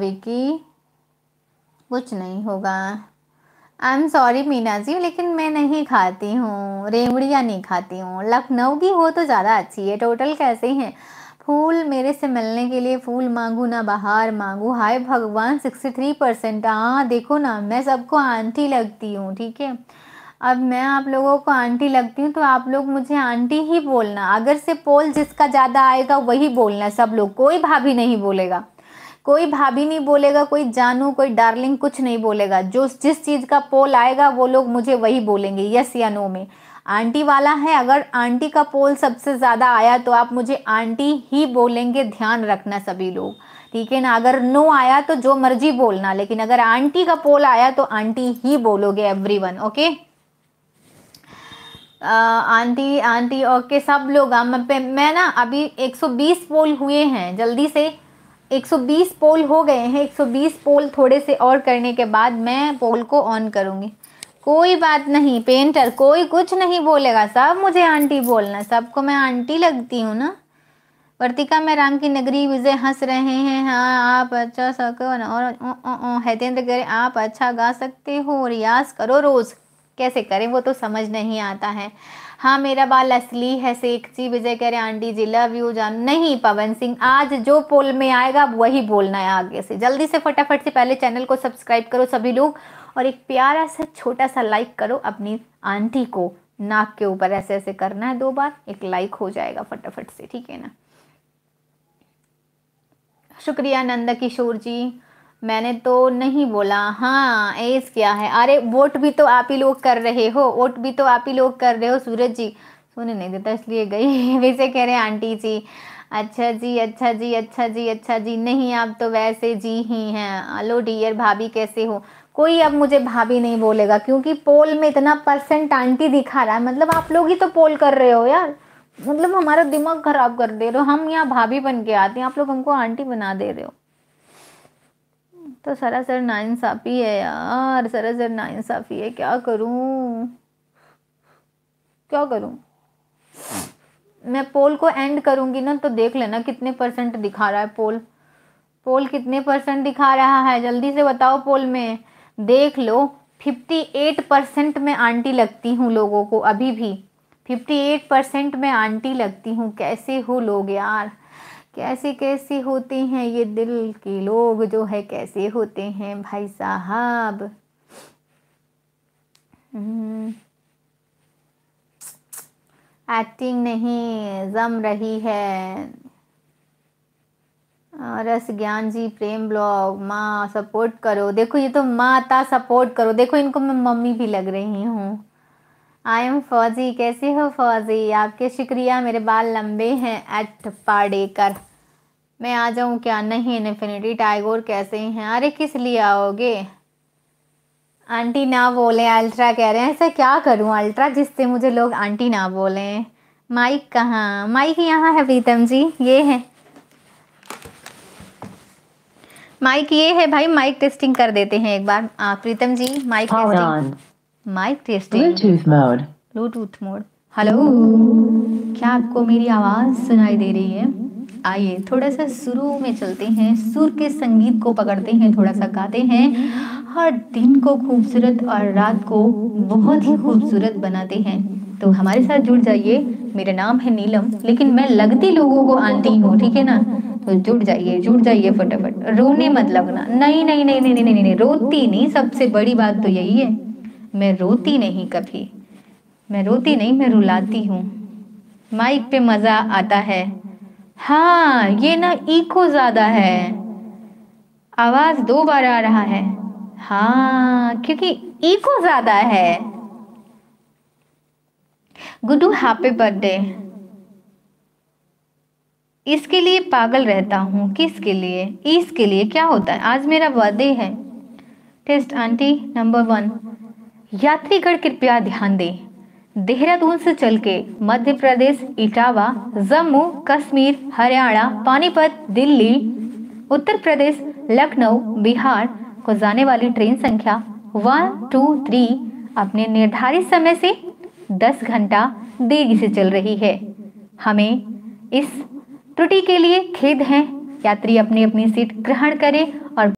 विकी कुछ नहीं होगा I am sorry Meena ji लेकिन मैं नहीं खाती हूँ रेवड़ियाँ नहीं खाती हूँ लखनऊ की हो तो ज़्यादा अच्छी है टोटल कैसे हैं फूल मेरे से मिलने के लिए फूल मांगू ना बाहर मांगू हाय भगवान सिक्सटी थ्री परसेंट हाँ देखो ना मैं सबको आंटी लगती हूँ ठीक है अब मैं आप लोगों को आंटी लगती हूँ तो आप लोग मुझे आंटी ही बोलना अगर से पोल जिसका ज़्यादा आएगा वही बोलना सब लोग कोई भाभी नहीं बोलेगा कोई भाभी नहीं बोलेगा कोई जानू कोई डार्लिंग कुछ नहीं बोलेगा जो जिस चीज़ का पोल आएगा वो लोग मुझे वही बोलेंगे यस या नो में आंटी वाला है अगर आंटी का पोल सबसे ज़्यादा आया तो आप मुझे आंटी ही बोलेंगे ध्यान रखना सभी लोग ठीक है ना अगर नो आया तो जो मर्जी बोलना लेकिन अगर आंटी का पोल आया तो आंटी ही बोलोगे every okay aunty aunty okay सब लोग मैं ना अभी 120 पोल हुए हैं जल्दी से 120 पोल हो गए हैं 120 पोल थोड़े से और करने के बाद मैं पोल को ऑन करूँगी कोई बात नहीं पेंटर कोई कुछ नहीं बोलेगा सब मुझे आंटी बोलना सबको मैं आंटी लगती हूँ ना वर्तिका में राम की नगरी विजय हंस रहे हैं हाँ आप अच्छा सको ना और हेतेंद्र करें आप अच्छा गा सकते हो रियाज करो रोज़ कैसे करें वो तो समझ नहीं आता है हाँ मेरा बाल असली है सेठ जी विजय कह रहे आंटी जी लव यू जान नहीं पवन सिंह आज जो पोल में आएगा वही बोलना है आगे से जल्दी से फटाफट से पहले चैनल को सब्सक्राइब करो सभी लोग और एक प्यारा सा छोटा सा लाइक करो अपनी आंटी को नाक के ऊपर ऐसे ऐसे करना है दो बार एक लाइक हो जाएगा फटाफट से ठीक है ना शुक्रिया नंद किशोर जी मैंने तो नहीं बोला हाँ एस क्या है अरे वोट भी तो आप ही लोग कर रहे हो वोट भी तो आप ही लोग कर रहे हो सूरज जी सोने नहीं देता इसलिए गई वैसे कह रहे हैं आंटी जी अच्छा जी अच्छा जी अच्छा जी अच्छा जी नहीं आप तो वैसे जी ही हैं हलो डियर भाभी कैसे हो कोई अब मुझे भाभी नहीं बोलेगा क्योंकि पोल में इतना परसेंट आंटी दिखा रहा है मतलब आप लोग ही तो पोल कर रहे हो यार मतलब हमारा दिमाग खराब कर दे रहे हो हम यहाँ भाभी बन के आते हैं आप लोग हमको आंटी बना दे रहे हो तो सरासर नाइंसाफ़ी है यार सरासर नाइंसाफ़ी है क्या करूं क्या करूं मैं पोल को एंड करूंगी ना तो देख लेना कितने परसेंट दिखा रहा है पोल पोल कितने परसेंट दिखा रहा है जल्दी से बताओ पोल में देख लो फिफ्टी एट परसेंट में आंटी लगती हूँ लोगों को अभी भी फिफ्टी एट परसेंट में आंटी लगती हूँ कैसे हो लोग यार कैसे कैसे होते हैं ये दिल के लोग जो है कैसे होते हैं भाई साहब एक्टिंग हम्म। नहीं जम रही है रस ज्ञान जी प्रेम ब्लॉग माँ सपोर्ट करो देखो ये तो माता सपोर्ट करो देखो इनको मैं मम्मी भी लग रही हूँ आई एम फौजी कैसे हो फौजी आपके शुक्रिया मेरे बाल लंबे हैं एट पाड़े कर मैं आ जाऊँ क्या नहीं इन्फिनिटी टाइगोर कैसे हैं अरे किस लिए आओगे आंटी ना बोलें अल्ट्रा कह रहे हैं ऐसा क्या करूँ अल्ट्रा जिससे मुझे लोग आंटी ना बोलें माइक कहाँ माइक यहाँ है प्रीतम जी ये है माइक ये है भाई माइक टेस्टिंग कर देते हैं एक बार आ, प्रीतम जी माइक हाँ, testing mic testing Bluetooth mode Bluetooth mode hello क्या आपको मेरी आवाज़ सुनाई दे रही है आइए थोड़ा सा शुरू में चलते हैं सुर के संगीत को पकड़ते हैं थोड़ा सा गाते हैं हर दिन को खूबसूरत और रात को बहुत ही खूबसूरत बनाते हैं तो हमारे साथ जुड़ जाइए मेरा नाम है नीलम लेकिन मैं लगती लोगों को आंटी हूँ ठीक है ना तो जुड़ जाइए जुड़ जाइए फटाफट रोने मत लगना नहीं नहीं नहीं नहीं नहीं नहीं, नहीं, नहीं, नहीं रोती नहीं सबसे बड़ी बात तो यही है मैं रोती नहीं कभी मैं रोती नहीं मैं रुलाती हूँ माइक पे मज़ा आता है हाँ ये ना इको ज़्यादा है आवाज़ दो बार आ रहा है हाँ क्योंकि इको ज़्यादा है गुडू हैप्पी बर्थडे इसके लिए पागल रहता हूँ किसके लिए इसके लिए क्या होता है आज मेरा बर्थडे है टेस्ट आंटी नंबर वन यात्रीगण कृपया ध्यान दें देहरादून से चल के मध्य प्रदेश इटावा जम्मू कश्मीर हरियाणा पानीपत दिल्ली उत्तर प्रदेश लखनऊ बिहार को जाने वाली ट्रेन संख्या वन टू थ्री अपने निर्धारित समय से दस घंटा देरी से चल रही है हमें इस त्रुटि के लिए खेद है यात्री अपनी अपनी सीट ग्रहण करें और